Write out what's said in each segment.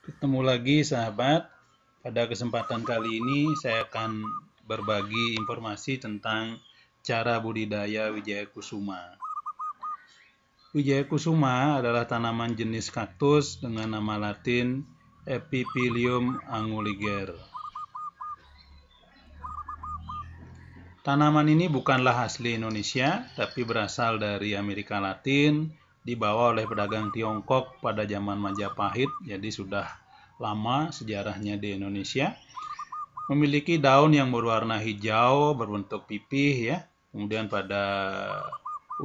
Ketemu lagi sahabat, pada kesempatan kali ini saya akan berbagi informasi tentang cara budidaya Wijaya Kusuma. Wijaya Kusuma adalah tanaman jenis kaktus dengan nama latin Epipilium anguliger. Tanaman ini bukanlah asli Indonesia, tapi berasal dari Amerika Latin, dibawa oleh pedagang Tiongkok pada zaman Majapahit, jadi sudah lama sejarahnya di Indonesia. Memiliki daun yang berwarna hijau, berbentuk pipih ya. Kemudian pada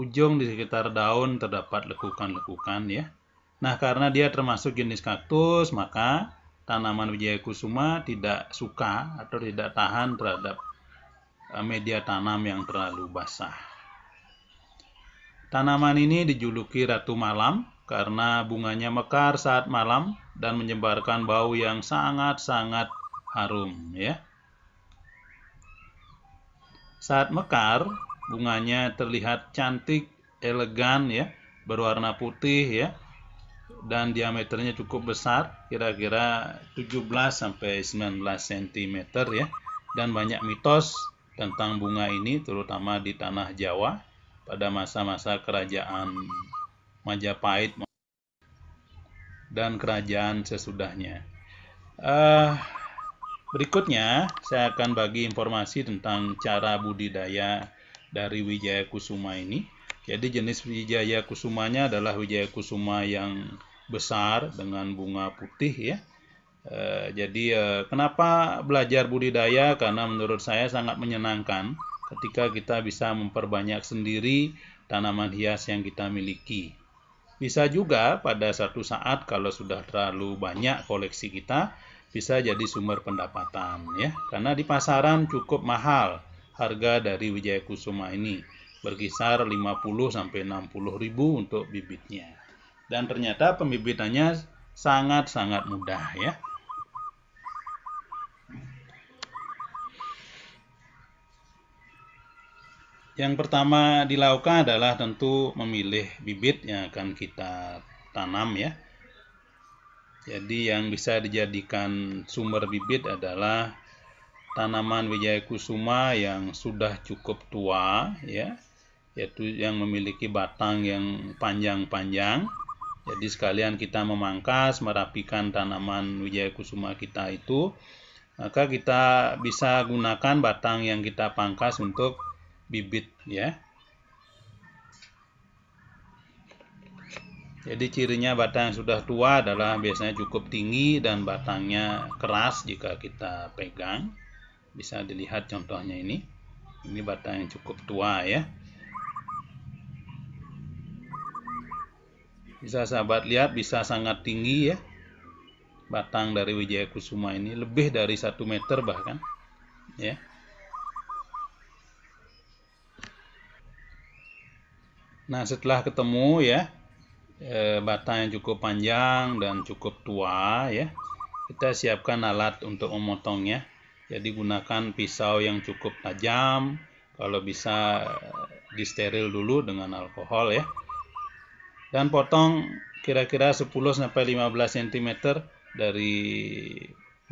ujung di sekitar daun terdapat lekukan-lekukan ya. Nah, karena dia termasuk jenis kaktus, maka tanaman wijaya kusuma tidak suka atau tidak tahan terhadap eh, media tanam yang terlalu basah. Tanaman ini dijuluki Ratu Malam karena bunganya mekar saat malam dan menyebarkan bau yang sangat-sangat harum ya. Saat mekar, bunganya terlihat cantik, elegan ya, berwarna putih ya. Dan diameternya cukup besar, kira-kira 17 19 cm ya. Dan banyak mitos tentang bunga ini terutama di tanah Jawa pada masa-masa kerajaan Majapahit dan kerajaan sesudahnya. Uh, berikutnya saya akan bagi informasi tentang cara budidaya dari Wijaya Kusuma ini. Jadi jenis Wijaya Kusumanya adalah Wijaya Kusuma yang besar dengan bunga putih ya. E, jadi e, kenapa belajar budidaya? Karena menurut saya sangat menyenangkan ketika kita bisa memperbanyak sendiri tanaman hias yang kita miliki. Bisa juga pada satu saat kalau sudah terlalu banyak koleksi kita bisa jadi sumber pendapatan ya. Karena di pasaran cukup mahal harga dari Wijaya Kusuma ini berkisar 50 sampai 60 ribu untuk bibitnya. Dan ternyata pembibitannya sangat-sangat mudah ya. Yang pertama dilakukan adalah tentu memilih bibit yang akan kita tanam ya. Jadi yang bisa dijadikan sumber bibit adalah tanaman wijaya kusuma yang sudah cukup tua ya, yaitu yang memiliki batang yang panjang-panjang. Jadi sekalian kita memangkas, merapikan tanaman wijaya kusuma kita itu, maka kita bisa gunakan batang yang kita pangkas untuk bibit ya. Jadi cirinya batang yang sudah tua adalah biasanya cukup tinggi dan batangnya keras jika kita pegang. Bisa dilihat contohnya ini. Ini batang yang cukup tua ya. Bisa sahabat lihat bisa sangat tinggi ya. Batang dari Wijaya Kusuma ini lebih dari satu meter bahkan ya. Nah, setelah ketemu ya, eh, batang yang cukup panjang dan cukup tua ya, kita siapkan alat untuk memotongnya. Jadi gunakan pisau yang cukup tajam, kalau bisa eh, disteril dulu dengan alkohol ya. Dan potong kira-kira 10 sampai 15 cm dari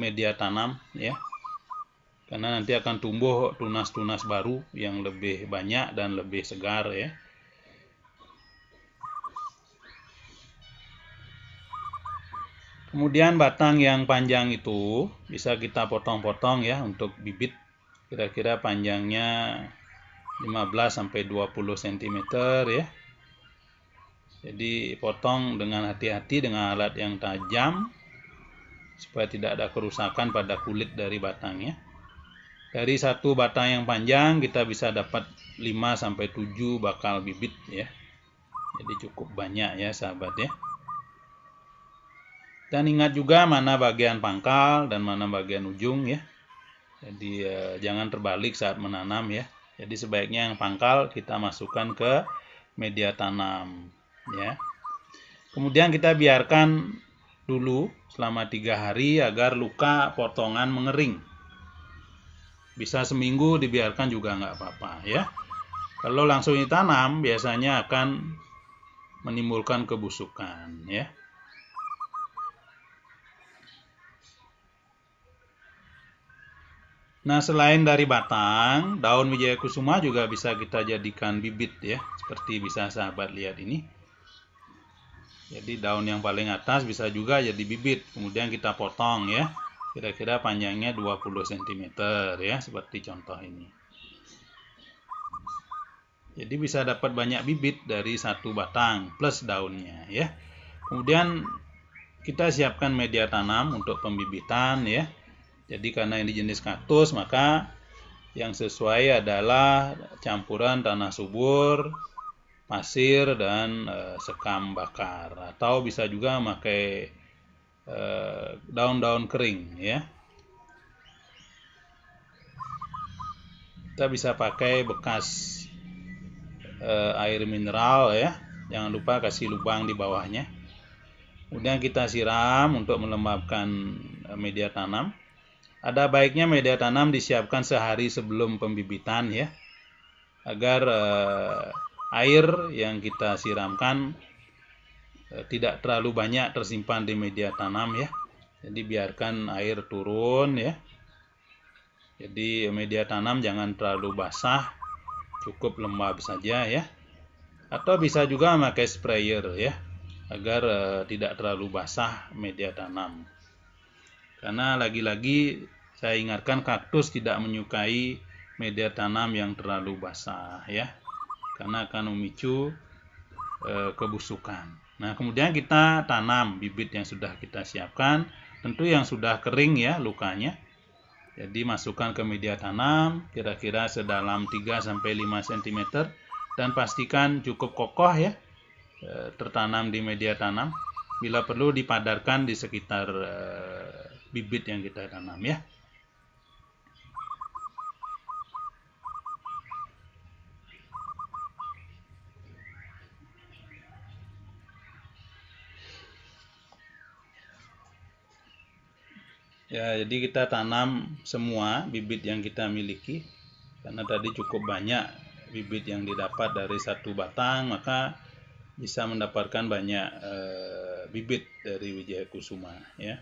media tanam ya. Karena nanti akan tumbuh tunas-tunas baru yang lebih banyak dan lebih segar ya. Kemudian batang yang panjang itu bisa kita potong-potong ya untuk bibit kira-kira panjangnya 15 sampai 20 cm ya. Jadi potong dengan hati-hati dengan alat yang tajam supaya tidak ada kerusakan pada kulit dari batangnya. Dari satu batang yang panjang kita bisa dapat 5 sampai 7 bakal bibit ya. Jadi cukup banyak ya sahabat ya. Dan ingat juga mana bagian pangkal dan mana bagian ujung ya. Jadi eh, jangan terbalik saat menanam ya. Jadi sebaiknya yang pangkal kita masukkan ke media tanam ya. Kemudian kita biarkan dulu selama tiga hari agar luka potongan mengering. Bisa seminggu dibiarkan juga nggak apa-apa ya. Kalau langsung ditanam biasanya akan menimbulkan kebusukan ya. Nah, selain dari batang, daun wijaya kusuma juga bisa kita jadikan bibit ya, seperti bisa sahabat lihat ini. Jadi daun yang paling atas bisa juga jadi bibit, kemudian kita potong ya. Kira-kira panjangnya 20 cm ya, seperti contoh ini. Jadi bisa dapat banyak bibit dari satu batang plus daunnya ya. Kemudian kita siapkan media tanam untuk pembibitan ya jadi karena ini jenis kaktus maka yang sesuai adalah campuran tanah subur, pasir dan e, sekam bakar atau bisa juga memakai eh, daun-daun e, kering ya. Kita bisa pakai bekas e, air mineral ya. Jangan lupa kasih lubang di bawahnya. Kemudian kita siram untuk melembabkan media tanam. Ada baiknya media tanam disiapkan sehari sebelum pembibitan ya, agar eh, air yang kita siramkan eh, tidak terlalu banyak tersimpan di media tanam ya. Jadi biarkan air turun ya. Jadi media tanam jangan terlalu basah, cukup lembab saja ya. Atau bisa juga memakai sprayer ya, agar eh, tidak terlalu basah media tanam. Karena lagi-lagi saya ingatkan kaktus tidak menyukai media tanam yang terlalu basah ya. Karena akan memicu e, kebusukan. Nah, kemudian kita tanam bibit yang sudah kita siapkan, tentu yang sudah kering ya lukanya. Jadi masukkan ke media tanam kira-kira sedalam 3 sampai 5 cm dan pastikan cukup kokoh ya eh, tertanam di media tanam. Bila perlu dipadarkan di sekitar eh, bibit yang kita tanam ya. Ya, jadi kita tanam semua bibit yang kita miliki karena tadi cukup banyak bibit yang didapat dari satu batang, maka bisa mendapatkan banyak e, bibit dari Wijaya Kusuma ya.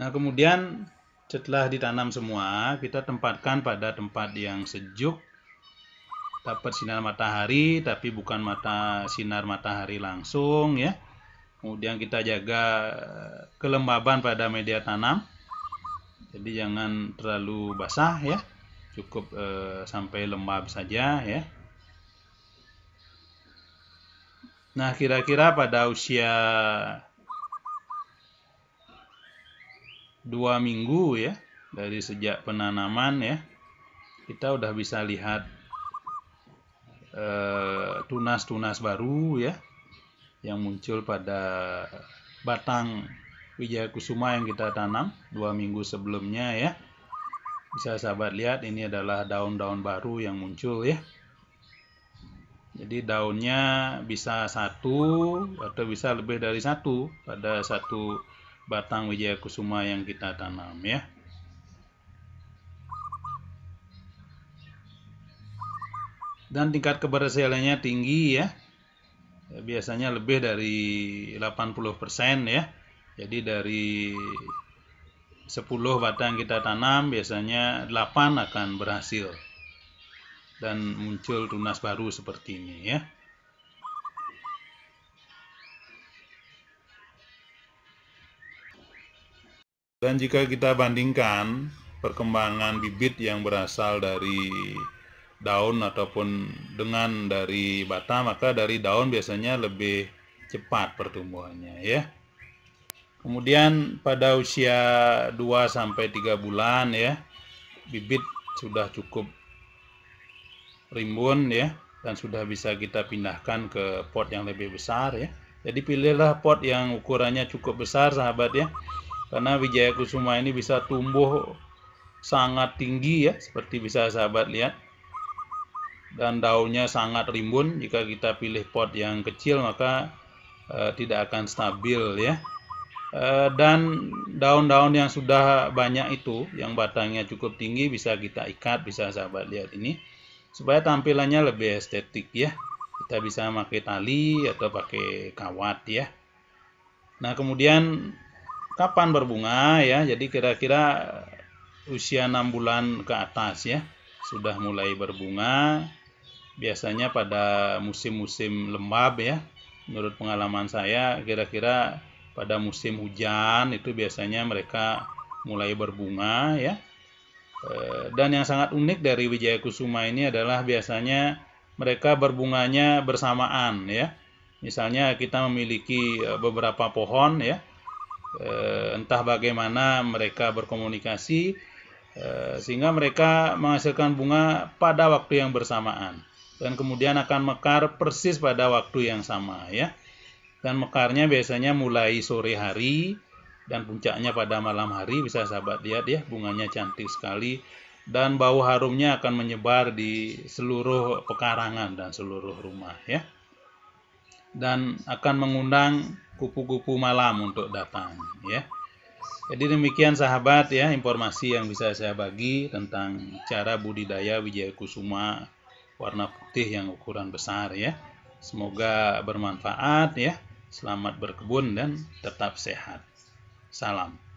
Nah, kemudian setelah ditanam semua, kita tempatkan pada tempat yang sejuk, dapat sinar matahari, tapi bukan mata sinar matahari langsung ya. Kemudian kita jaga eh, kelembaban pada media tanam, jadi jangan terlalu basah ya, cukup eh, sampai lembab saja ya. Nah, kira-kira pada usia dua minggu ya dari sejak penanaman ya kita udah bisa lihat eh, tunas-tunas eh, baru ya yang muncul pada batang wijaya kusuma yang kita tanam dua minggu sebelumnya ya bisa sahabat lihat ini adalah daun-daun baru yang muncul ya jadi daunnya bisa satu atau bisa lebih dari satu pada satu batang wijaya kusuma yang kita tanam ya. Dan tingkat keberhasilannya tinggi ya. Biasanya lebih dari 80% ya. Jadi dari 10 batang kita tanam biasanya 8 akan berhasil dan muncul tunas baru seperti ini ya. Dan jika kita bandingkan perkembangan bibit yang berasal dari daun ataupun dengan dari batang, maka dari daun biasanya lebih cepat pertumbuhannya ya. Kemudian pada usia 2 sampai 3 bulan ya, bibit sudah cukup rimbun ya dan sudah bisa kita pindahkan ke pot yang lebih besar ya. Jadi pilihlah pot yang ukurannya cukup besar sahabat ya karena Wijaya Kusuma ini bisa tumbuh sangat tinggi ya seperti bisa sahabat lihat dan daunnya sangat rimbun jika kita pilih pot yang kecil maka e, tidak akan stabil ya e, dan daun-daun yang sudah banyak itu yang batangnya cukup tinggi bisa kita ikat bisa sahabat lihat ini supaya tampilannya lebih estetik ya kita bisa pakai tali atau pakai kawat ya nah kemudian kapan berbunga ya jadi kira-kira eh, usia 6 bulan ke atas ya sudah mulai berbunga biasanya pada musim-musim lembab ya menurut pengalaman saya kira-kira pada musim hujan itu biasanya mereka mulai berbunga ya eh, dan yang sangat unik dari Wijaya Kusuma ini adalah biasanya mereka berbunganya bersamaan ya. Misalnya kita memiliki eh, beberapa pohon ya. Eh, entah bagaimana mereka berkomunikasi eh, sehingga mereka menghasilkan bunga pada waktu yang bersamaan dan kemudian akan mekar persis pada waktu yang sama ya dan mekarnya biasanya mulai sore hari dan puncaknya pada malam hari bisa sahabat lihat ya bunganya cantik sekali dan bau harumnya akan menyebar di seluruh pekarangan dan seluruh rumah ya dan akan mengundang kupu-kupu malam untuk datang ya. Jadi demikian sahabat ya informasi yang bisa saya bagi tentang cara budidaya wijaya kusuma warna putih yang ukuran besar ya. Semoga bermanfaat ya. Selamat berkebun dan tetap sehat. Salam.